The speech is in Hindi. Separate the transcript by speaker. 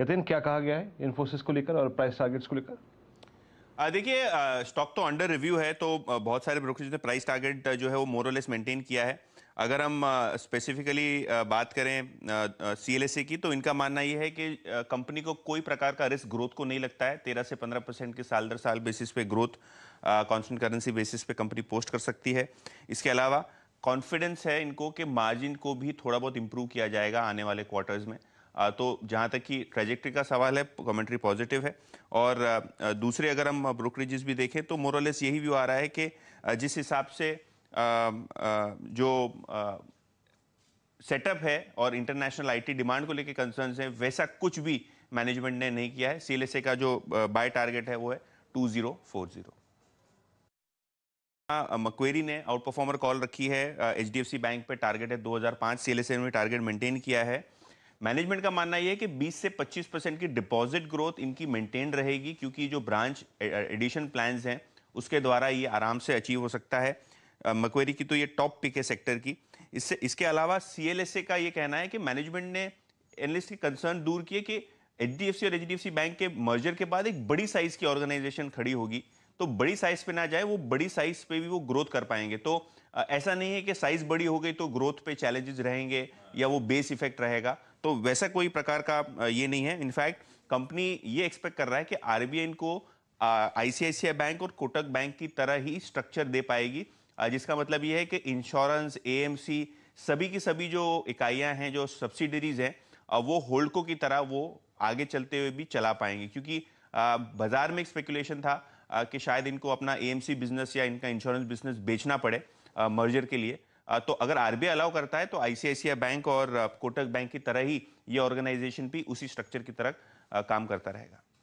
Speaker 1: यतिन क्या कहा गया है इन्फोसिस को लेकर और प्राइस टारगेट्स को लेकर देखिए स्टॉक तो अंडर रिव्यू है तो बहुत सारे ब्रोकरेज ने प्राइस टारगेट जो है वो मोरलेस मेंटेन किया है अगर हम स्पेसिफिकली बात करें सी एल की तो इनका मानना यह है कि कंपनी को कोई प्रकार का रिस्क ग्रोथ को नहीं लगता है तेरह से पंद्रह परसेंट के साल दर साल बेसिस पे ग्रोथ कॉन्स्टेंट करेंसी बेसिस पे कंपनी पोस्ट कर सकती है इसके अलावा कॉन्फिडेंस है इनको कि मार्जिन को भी थोड़ा बहुत इम्प्रूव किया जाएगा आने वाले क्वार्टर्स में तो जहाँ तक कि ट्रेजेक्ट्री का सवाल है कमेंट्री पॉजिटिव है और दूसरे अगर हम ब्रोकरेजेस भी देखें तो मोरलेस यही व्यू आ रहा है कि जिस हिसाब से जो सेटअप है और इंटरनेशनल आईटी डिमांड को लेकर कंसर्न है वैसा कुछ भी मैनेजमेंट ने नहीं किया है सी का जो बाय टारगेट है वो है जीरो मक्वेरी ने आउट परफॉर्मर कॉल रखी है एच बैंक पे टारगेट है 2005 एस ए टारगेट मेंटेन किया है मैनेजमेंट का मानना यह है कि 20 से 25 परसेंट की डिपॉजिट ग्रोथ इनकी मेंटेन रहेगी क्योंकि जो ब्रांच एडिशन प्लान हैं उसके द्वारा ये आराम से अचीव हो सकता है मकवेरी की तो ये टॉप पिक है सेक्टर की इससे इसके अलावा सी का ये कहना है कि मैनेजमेंट ने एनलिस्ट की कंसर्न दूर किए कि एच और एच बैंक के मर्जर के बाद एक बड़ी साइज की ऑर्गेनाइजेशन खड़ी होगी तो बड़ी साइज पे ना जाए वो बड़ी साइज पे भी वो ग्रोथ कर पाएंगे तो ऐसा नहीं है कि साइज बड़ी हो गई तो ग्रोथ पे चैलेंजेस रहेंगे या वो बेस इफेक्ट रहेगा तो वैसा कोई प्रकार का ये नहीं है इनफैक्ट कंपनी ये एक्सपेक्ट कर रहा है कि आर को आईसीआईसीआई बैंक और कोटक बैंक की तरह ही स्ट्रक्चर दे पाएगी जिसका मतलब ये है कि इंश्योरेंस सी सभी की सभी जो इकाइयां हैं जो सब्सिडरीज हैं वो होल्डको की तरह वो आगे चलते हुए भी चला पाएंगे क्योंकि बाजार में एक स्पेकुलेशन था कि शायद इनको अपना ए बिजनेस या इनका इंश्योरेंस बिजनेस बेचना पड़े मर्जर के लिए तो अगर आर अलाउ करता है तो आईसीआईसीआई बैंक और कोटक बैंक की तरह ही ये ऑर्गेनाइजेशन भी उसी स्ट्रक्चर की तरह काम करता रहेगा